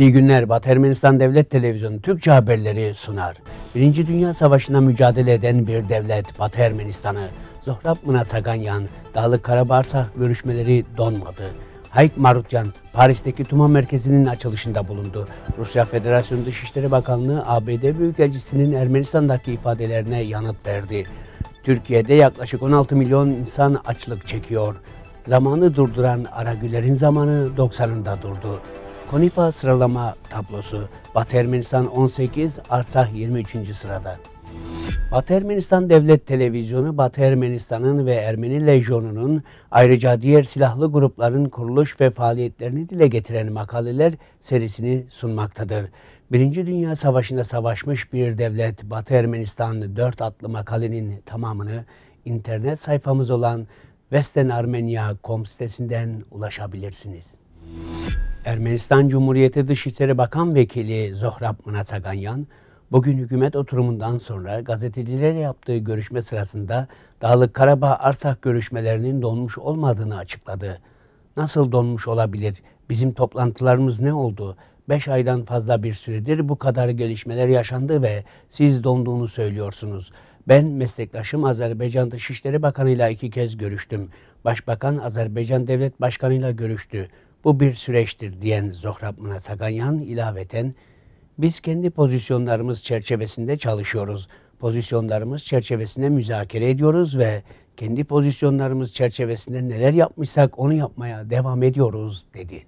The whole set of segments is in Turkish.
İyi günler. Batı Ermenistan Devlet Televizyonu Türkçe haberleri sunar. Birinci Dünya Savaşı'na mücadele eden bir devlet Batı Ermenistan'ı. Zohrab Mınatsaganyan, Dağlı Karabarsah görüşmeleri donmadı. Hayk Marutyan, Paris'teki TUMA merkezinin açılışında bulundu. Rusya Federasyonu Dışişleri Bakanlığı, ABD Büyükelçisi'nin Ermenistan'daki ifadelerine yanıt verdi. Türkiye'de yaklaşık 16 milyon insan açlık çekiyor. Zamanı durduran Aragüler'in zamanı 90'ında durdu. Konifa sıralama tablosu. Batı Ermenistan 18, Artsakh 23. sırada. Batı Ermenistan Devlet Televizyonu, Batı Ermenistan'ın ve Ermeni Lejyonu'nun ayrıca diğer silahlı grupların kuruluş ve faaliyetlerini dile getiren makaleler serisini sunmaktadır. Birinci Dünya Savaşı'nda savaşmış bir devlet Batı Ermenistan 4 adlı makalenin tamamını internet sayfamız olan westernarmenia.com sitesinden ulaşabilirsiniz. Ermenistan Cumhuriyeti Dışişleri Bakan Vekili Zohrab Mnatsaganyan, bugün hükümet oturumundan sonra gazetecilere yaptığı görüşme sırasında Dağlık Karabağ Arsak görüşmelerinin donmuş olmadığını açıkladı. Nasıl donmuş olabilir? Bizim toplantılarımız ne oldu? Beş aydan fazla bir süredir bu kadar gelişmeler yaşandı ve siz donduğunu söylüyorsunuz. Ben meslektaşım Azerbaycan Dışişleri Bakanı ile iki kez görüştüm. Başbakan Azerbaycan Devlet Başkanı ile görüştü. Bu bir süreçtir diyen Zohrab Mınataganyan ilaveten biz kendi pozisyonlarımız çerçevesinde çalışıyoruz. Pozisyonlarımız çerçevesinde müzakere ediyoruz ve kendi pozisyonlarımız çerçevesinde neler yapmışsak onu yapmaya devam ediyoruz dedi.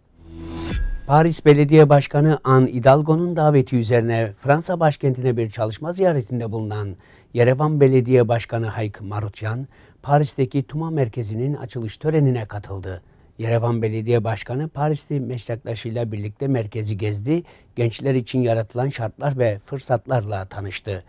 Paris Belediye Başkanı An Hidalgo'nun daveti üzerine Fransa başkentine bir çalışma ziyaretinde bulunan Yerevan Belediye Başkanı Hayk Marutyan, Paris'teki Tuma Merkezi'nin açılış törenine katıldı. Yerevan Belediye Başkanı Parisli meslektaşıyla birlikte merkezi gezdi, gençler için yaratılan şartlar ve fırsatlarla tanıştı.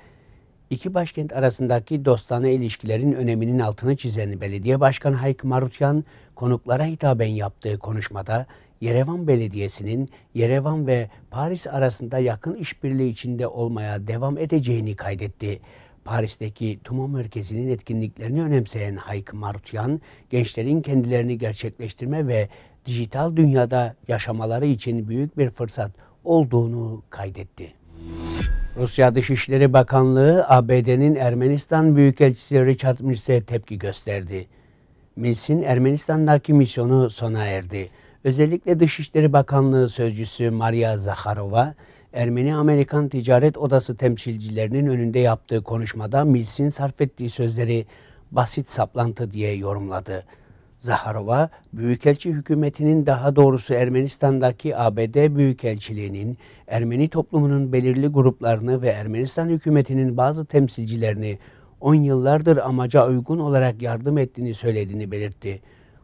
İki başkent arasındaki dostane ilişkilerin öneminin altını çizen Belediye Başkanı Hayk Marutyan, konuklara hitaben yaptığı konuşmada Yerevan Belediyesi'nin Yerevan ve Paris arasında yakın işbirliği içinde olmaya devam edeceğini kaydetti. Paris'teki TUMO merkezinin etkinliklerini önemseyen Hayk Martyan, gençlerin kendilerini gerçekleştirme ve dijital dünyada yaşamaları için büyük bir fırsat olduğunu kaydetti. Rusya Dışişleri Bakanlığı, ABD'nin Ermenistan Büyükelçisi Richard Mills'e tepki gösterdi. Mills'in Ermenistan'daki misyonu sona erdi. Özellikle Dışişleri Bakanlığı Sözcüsü Maria Zakharova, Ermeni-Amerikan Ticaret Odası temsilcilerinin önünde yaptığı konuşmada Mills'in sarf ettiği sözleri basit saplantı diye yorumladı. Zaharova, Büyükelçi hükümetinin daha doğrusu Ermenistan'daki ABD Büyükelçiliğinin Ermeni toplumunun belirli gruplarını ve Ermenistan hükümetinin bazı temsilcilerini 10 yıllardır amaca uygun olarak yardım ettiğini söylediğini belirtti.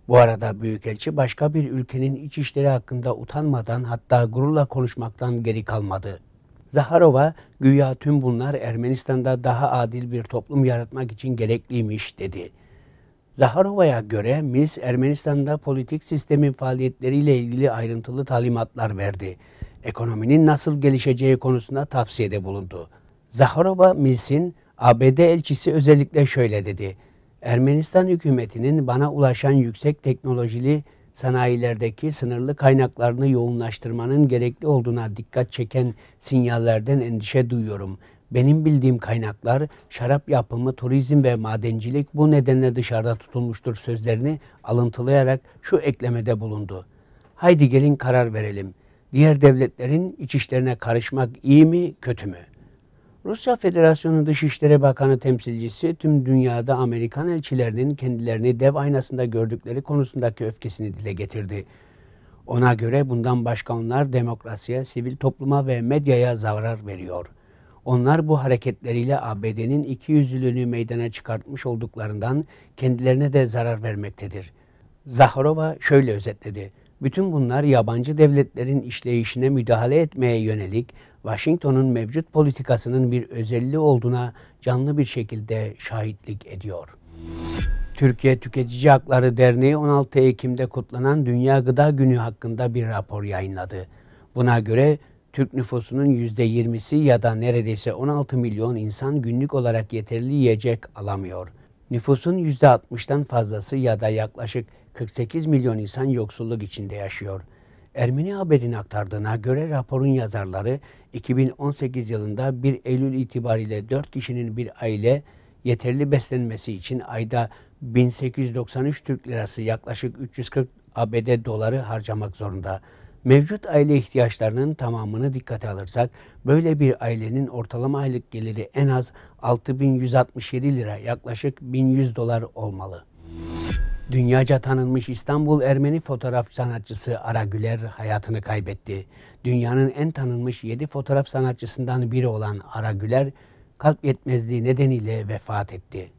Bu arada Büyükelçi başka bir ülkenin iç işleri hakkında utanmadan hatta gururla konuşmaktan geri kalmadı. Zaharova güya tüm bunlar Ermenistan'da daha adil bir toplum yaratmak için gerekliymiş dedi. Zaharova'ya göre Milis Ermenistan'da politik sistemin faaliyetleriyle ilgili ayrıntılı talimatlar verdi. Ekonominin nasıl gelişeceği konusunda tavsiyede bulundu. Zaharova Milis'in ABD elçisi özellikle şöyle dedi. Ermenistan hükümetinin bana ulaşan yüksek teknolojili sanayilerdeki sınırlı kaynaklarını yoğunlaştırmanın gerekli olduğuna dikkat çeken sinyallerden endişe duyuyorum. Benim bildiğim kaynaklar şarap yapımı, turizm ve madencilik bu nedenle dışarıda tutulmuştur sözlerini alıntılayarak şu eklemede bulundu. Haydi gelin karar verelim. Diğer devletlerin iç işlerine karışmak iyi mi, kötü mü? Rusya Federasyonu Dışişleri Bakanı temsilcisi tüm dünyada Amerikan elçilerinin kendilerini dev aynasında gördükleri konusundaki öfkesini dile getirdi. Ona göre bundan başka onlar demokrasiye, sivil topluma ve medyaya zarar veriyor. Onlar bu hareketleriyle ABD'nin ikiyüzlülüğünü meydana çıkartmış olduklarından kendilerine de zarar vermektedir. Zaharova şöyle özetledi. Bütün bunlar yabancı devletlerin işleyişine müdahale etmeye yönelik Washington'un mevcut politikasının bir özelliği olduğuna canlı bir şekilde şahitlik ediyor. Türkiye Tüketici Hakları Derneği 16 Ekim'de kutlanan Dünya Gıda Günü hakkında bir rapor yayınladı. Buna göre Türk nüfusunun %20'si ya da neredeyse 16 milyon insan günlük olarak yeterli yiyecek alamıyor. Nüfusun %60'dan fazlası ya da yaklaşık 48 milyon insan yoksulluk içinde yaşıyor. Ermeni Haber'in aktardığına göre raporun yazarları 2018 yılında 1 Eylül itibariyle 4 kişinin bir aile yeterli beslenmesi için ayda 1893 Türk Lirası yaklaşık 340 ABD doları harcamak zorunda. Mevcut aile ihtiyaçlarının tamamını dikkate alırsak böyle bir ailenin ortalama aylık geliri en az 6167 lira yaklaşık 1100 dolar olmalı. Dünyaca tanınmış İstanbul Ermeni fotoğraf sanatçısı Ara Güler hayatını kaybetti. Dünyanın en tanınmış 7 fotoğraf sanatçısından biri olan Ara Güler kalp yetmezliği nedeniyle vefat etti.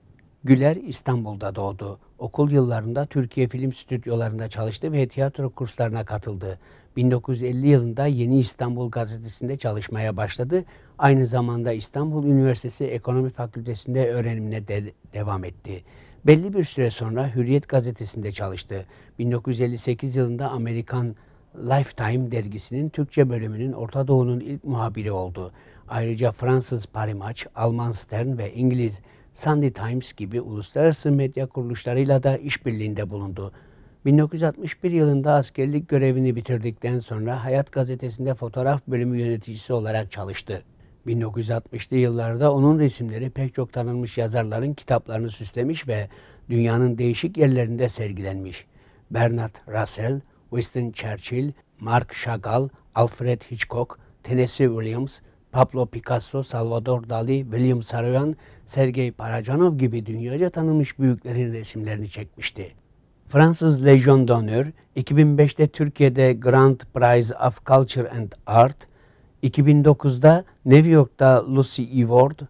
Güler İstanbul'da doğdu. Okul yıllarında Türkiye Film Stüdyolarında çalıştı ve tiyatro kurslarına katıldı. 1950 yılında Yeni İstanbul Gazetesi'nde çalışmaya başladı. Aynı zamanda İstanbul Üniversitesi Ekonomi Fakültesi'nde öğrenimine de devam etti. Belli bir süre sonra Hürriyet Gazetesi'nde çalıştı. 1958 yılında Amerikan Lifetime dergisinin Türkçe bölümünün Orta Doğu'nun ilk muhabiri oldu. Ayrıca Fransız Parimaç, Alman Stern ve İngiliz Sunday Times gibi uluslararası medya kuruluşlarıyla da işbirliğinde bulundu. 1961 yılında askerlik görevini bitirdikten sonra Hayat gazetesinde fotoğraf bölümü yöneticisi olarak çalıştı. 1960'lı yıllarda onun resimleri pek çok tanınmış yazarların kitaplarını süslemiş ve dünyanın değişik yerlerinde sergilenmiş. Bernard Russell, Winston Churchill, Mark Chagall, Alfred Hitchcock, Tennessee Williams, Pablo Picasso, Salvador Dali, William Saroyan, Sergei Parajanov gibi dünyaca tanınmış büyüklerin resimlerini çekmişti. Fransız Legion d'Honneur 2005'te Türkiye'de Grand Prize of Culture and Art, 2009'da New York'ta Lucy Eward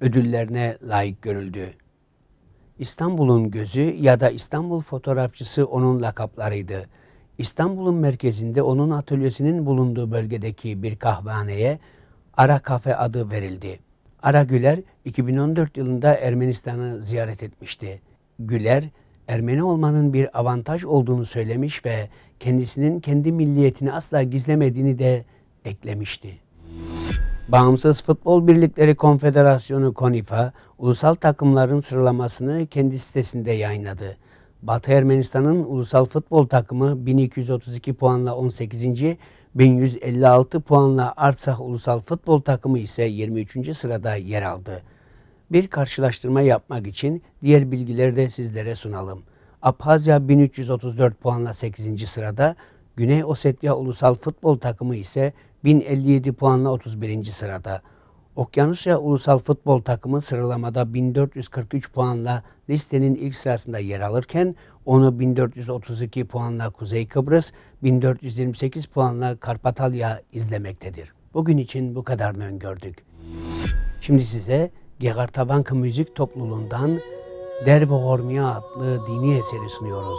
ödüllerine layık görüldü. İstanbul'un gözü ya da İstanbul fotoğrafçısı onun lakaplarıydı. İstanbul'un merkezinde onun atölyesinin bulunduğu bölgedeki bir kahvehaneye Ara Kafe adı verildi. Ara Güler 2014 yılında Ermenistan'ı ziyaret etmişti. Güler, Ermeni olmanın bir avantaj olduğunu söylemiş ve kendisinin kendi milliyetini asla gizlemediğini de eklemişti. Bağımsız Futbol Birlikleri Konfederasyonu Konifa, ulusal takımların sıralamasını kendi sitesinde yayınladı. Batı Ermenistan'ın ulusal futbol takımı 1232 puanla 18. 1156 puanla Artsakh Ulusal Futbol Takımı ise 23. sırada yer aldı. Bir karşılaştırma yapmak için diğer bilgileri de sizlere sunalım. Abhazya 1334 puanla 8. sırada, Güney Osetya Ulusal Futbol Takımı ise 1057 puanla 31. sırada. Okyanusya Ulusal Futbol Takımı sıralamada 1443 puanla listenin ilk sırasında yer alırken onu 1432 puanla Kuzey Kıbrıs, 1428 puanla Karpatalya izlemektedir. Bugün için bu kadarını öngördük. Şimdi size Gegarta Banka Müzik Topluluğundan Derbe Hormiya adlı dini eseri sunuyoruz.